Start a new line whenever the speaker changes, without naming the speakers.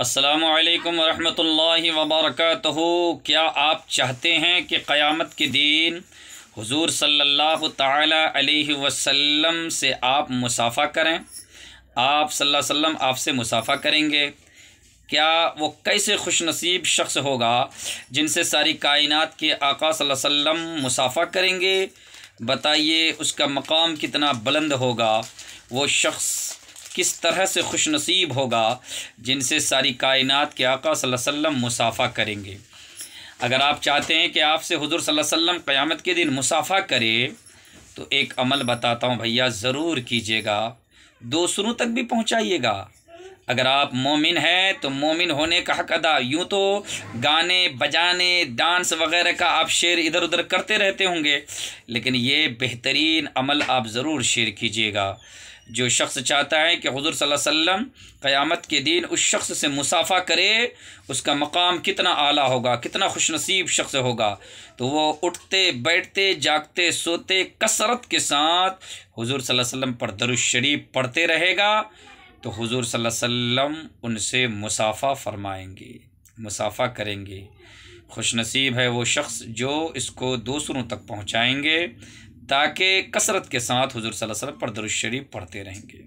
असलकम वरहमल वबरक क्या आप चाहते हैं कि क़यामत के दिन हुजूर सल्लल्लाहु अलैहि वसल्लम से आप मुसाफ़ा करें आप सल्लल्लाहु अलैहि वसल्लम आपसे मुसाफ़ा करेंगे क्या वो कैसे खुश नसीब शख्स होगा जिनसे सारी कायनात के आका सल्लल्लाहु अलैहि वसल्लम मुसाफ़ा करेंगे बताइए उसका मकाम कितना बुलंद होगा वो शख्स किस तरह से खुश नसीब होगा जिनसे सारी कायनात के आका वसल्लम मुसाफ़ा करेंगे अगर आप चाहते हैं कि आपसे हजूर वसल्लम क़्यामत के दिन मुसाफ़ा करे तो एक अमल बताता हूँ भैया ज़रूर कीजिएगा दूसरों तक भी पहुँचाइएगा अगर आप मोमिन है तो मोमिन होने का हक अदा यूँ तो गाने बजाने डांस वगैरह का आप शेर इधर उधर करते रहते होंगे लेकिन ये बेहतरीन अमल आप ज़रूर शेयर कीजिएगा जो शख्स चाहता है कि हजूर वसल्लम क़यामत के दिन उस शख्स से मुसाफ़ा करे उसका मकाम कितना आला होगा कितना खुशनसीब शख्स होगा तो वो उठते बैठते जागते सोते कसरत के साथ हजूर वसल्लम पर दरुज शरीफ पढ़ते रहेगा तो हुजूर सल्लल्लाहु अलैहि वसल्लम उनसे मुसाफ़ा फरमाएंगे मुसाफ़ा करेंगे खुश नसीब है वो शख्स जो इसको दूसरों तक पहुँचाएँगे ताकि कसरत के साथ हजूर सल्लल्लाहु अलैहि वसल्लम पर दरुशरी पढ़ते रहेंगे